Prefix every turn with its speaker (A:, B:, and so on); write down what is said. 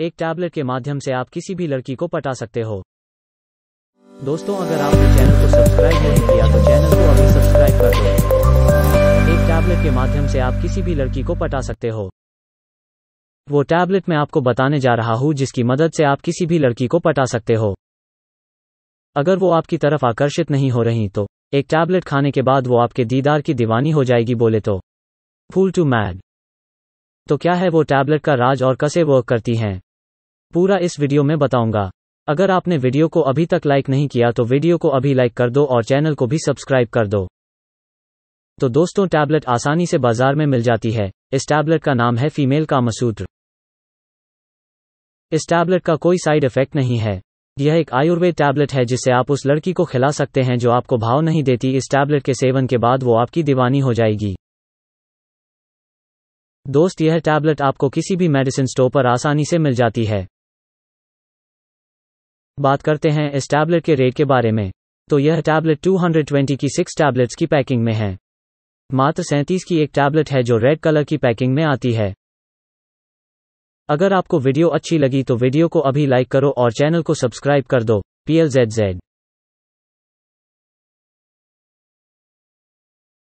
A: एक टैबलेट के माध्यम से आप किसी भी लड़की को पटा सकते हो दोस्तों अगर आपने चैनल को सब्सक्राइब नहीं किया तो चैनल को अभी सब्सक्राइब कर दो एक टैबलेट के माध्यम से आप किसी भी लड़की को पटा सकते हो वो टैबलेट मैं आपको बताने जा रहा हूँ जिसकी मदद से आप किसी भी लड़की को पटा सकते हो अगर वो आपकी तरफ आकर्षित नहीं हो रही तो एक टैबलेट खाने के बाद वो आपके दीदार की दीवानी हो जाएगी बोले तो फूल टू मैड तो क्या है वो टैबलेट का राज और कसे वर्क करती हैं पूरा इस वीडियो में बताऊंगा अगर आपने वीडियो को अभी तक लाइक नहीं किया तो वीडियो को अभी लाइक कर दो और चैनल को भी सब्सक्राइब कर दो तो दोस्तों टैबलेट आसानी से बाजार में मिल जाती है इस टैबलेट का नाम है फीमेल कामसूत्र इस टैबलेट का कोई साइड इफेक्ट नहीं है यह एक आयुर्वेद टैबलेट है जिसे आप उस लड़की को खिला सकते हैं जो आपको भाव नहीं देती इस टैबलेट के सेवन के बाद वो आपकी दीवानी हो जाएगी दोस्त यह टैबलेट आपको किसी भी मेडिसिन स्टोर पर आसानी से मिल जाती है बात करते हैं इस टैबलेट के रेट के बारे में तो यह टैबलेट 220 की सिक्स टैबलेट्स की पैकिंग में है मात्र सैंतीस की एक टैबलेट है जो रेड कलर की पैकिंग में आती है अगर आपको वीडियो अच्छी लगी तो वीडियो को अभी लाइक करो और चैनल को सब्सक्राइब कर दो पी एल जेड जेड